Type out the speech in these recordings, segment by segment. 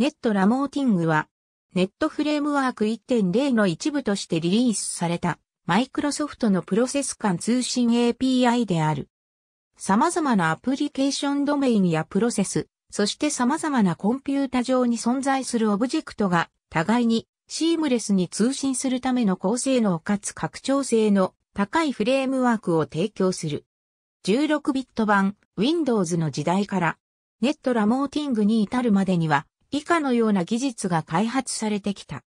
ネットラモーティングは、ネットフレームワーク1.0の一部としてリリースされた、マイクロソフトのプロセス間通信 API である。様々なアプリケーションドメインやプロセス、そして様々なコンピュータ上に存在するオブジェクトが、互いにシームレスに通信するための高性能かつ拡張性の高いフレームワークを提供する。16ビット版 Windows の時代から、ネットラモーティングに至るまでには、以下のような技術が開発されてきた。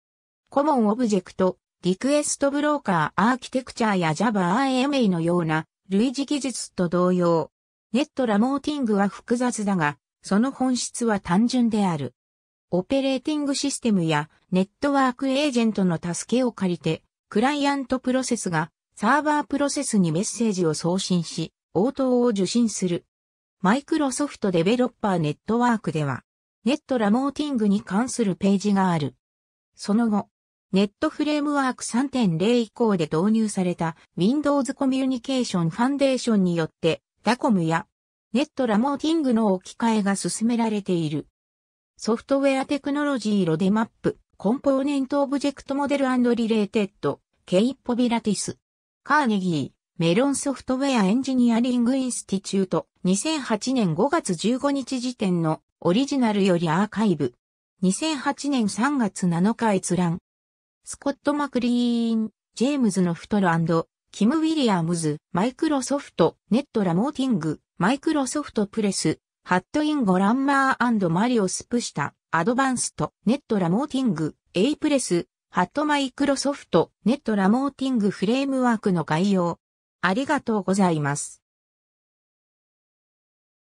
コモンオブジェクト、リクエストブローカーアーキテクチャや Java RMA のような類似技術と同様、ネットラモーティングは複雑だが、その本質は単純である。オペレーティングシステムやネットワークエージェントの助けを借りて、クライアントプロセスがサーバープロセスにメッセージを送信し、応答を受信する。マイクロソフトデベロッパーネットワークでは、ネットラモーティングに関するページがある。その後、ネットフレームワーク3.0以降で導入された Windows コミュニケーションファンデーションによって、ダコムやネットラモーティングの置き換えが進められている。ソフトウェアテクノロジーロデマップ、コンポーネントオブジェクトモデルリレーテッド、ケイポビラティス、カーネギー、メロンソフトウェアエンジニアリングインスティチュート、2008年5月15日時点のオリジナルよりアーカイブ。2008年3月7日閲覧。スコット・マクリーン、ジェームズのフトル＆キム・ウィリアムズ、マイクロソフト、ネット・ラモーティング、マイクロソフト・プレス、ハット・インゴ・ランマーマリオ・スプシタ、アドバンスト、ネット・ラモーティング、エイプレス、ハット・マイクロソフト、ネット・ラモーティング・フレームワークの概要。ありがとうございます。